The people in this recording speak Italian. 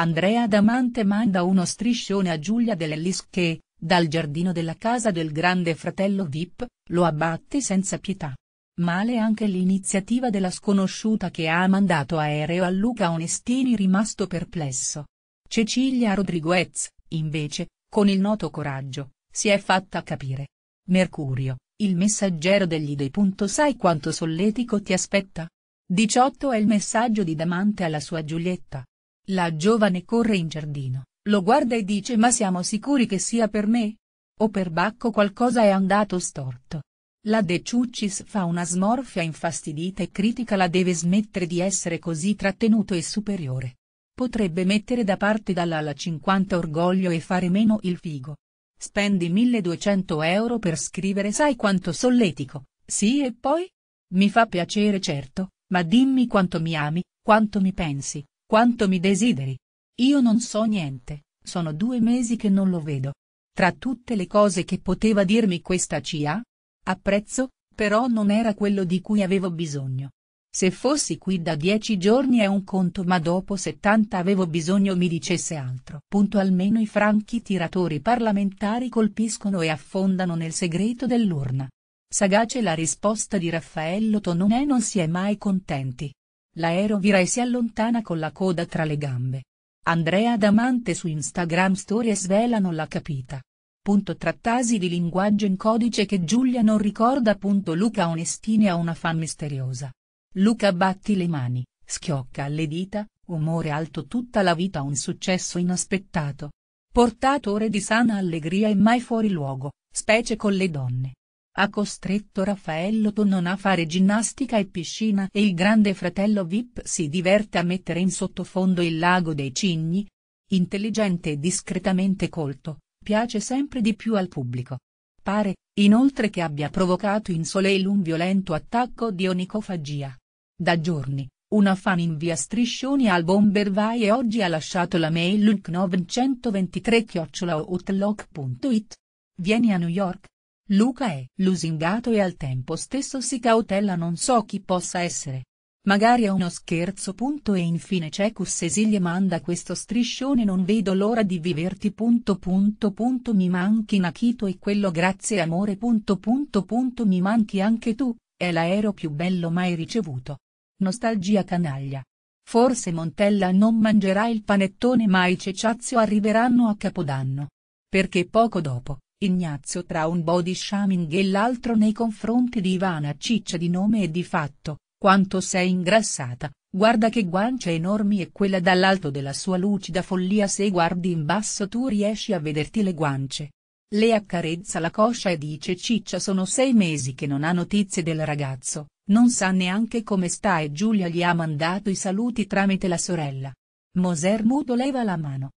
Andrea Damante manda uno striscione a Giulia Dell'Ellis che, dal giardino della casa del grande fratello Vip, lo abbatte senza pietà. Male anche l'iniziativa della sconosciuta che ha mandato aereo a Luca Onestini rimasto perplesso. Cecilia Rodriguez, invece, con il noto coraggio, si è fatta capire. Mercurio, il messaggero degli dei. Sai quanto solletico ti aspetta? 18 è il messaggio di Damante alla sua Giulietta. La giovane corre in giardino, lo guarda e dice ma siamo sicuri che sia per me? O per Bacco qualcosa è andato storto. La De Ciuccis fa una smorfia infastidita e critica la deve smettere di essere così trattenuto e superiore. Potrebbe mettere da parte dall'ala 50 orgoglio e fare meno il figo. Spendi 1200 euro per scrivere sai quanto solletico, sì e poi? Mi fa piacere certo, ma dimmi quanto mi ami, quanto mi pensi, quanto mi desideri? Io non so niente, sono due mesi che non lo vedo. Tra tutte le cose che poteva dirmi questa CIA? Apprezzo, però non era quello di cui avevo bisogno. Se fossi qui da dieci giorni è un conto ma dopo settanta avevo bisogno mi dicesse altro. Punto almeno i franchi tiratori parlamentari colpiscono e affondano nel segreto dell'urna. Sagace la risposta di Raffaello Tononé non si è mai contenti. L'aero vira e si allontana con la coda tra le gambe. Andrea Damante su Instagram Storie svelano la capita. Punto trattasi di linguaggio in codice che Giulia non ricorda. Punto Luca Onestini ha una fan misteriosa. Luca batti le mani, schiocca alle dita, umore alto tutta la vita un successo inaspettato. Portatore di sana allegria e mai fuori luogo, specie con le donne. Ha costretto Raffaello Tonnon a fare ginnastica e piscina e il grande fratello Vip si diverte a mettere in sottofondo il lago dei cigni. Intelligente e discretamente colto, piace sempre di più al pubblico. Pare, inoltre che abbia provocato in Soleil un violento attacco di onicofagia. Da giorni, una fan invia striscioni al bomber vai e oggi ha lasciato la mail ulk923-outlock.it. Vieni a New York, Luca è lusingato e al tempo stesso si cautella non so chi possa essere. Magari è uno scherzo. Punto e infine c'è Cussesiglie manda questo striscione non vedo l'ora di viverti. Punto punto punto mi manchi Nakito e quello grazie amore. Punto punto punto mi manchi anche tu, è l'aereo più bello mai ricevuto. Nostalgia canaglia. Forse Montella non mangerà il panettone ma i ceciazio arriveranno a Capodanno. Perché poco dopo, Ignazio tra un body shaming e l'altro nei confronti di Ivana Ciccia di nome e di fatto, quanto sei ingrassata, guarda che guance enormi e quella dall'alto della sua lucida follia se guardi in basso tu riesci a vederti le guance. Le accarezza la coscia e dice Ciccia sono sei mesi che non ha notizie del ragazzo, non sa neanche come sta e Giulia gli ha mandato i saluti tramite la sorella. Moser muto leva la mano,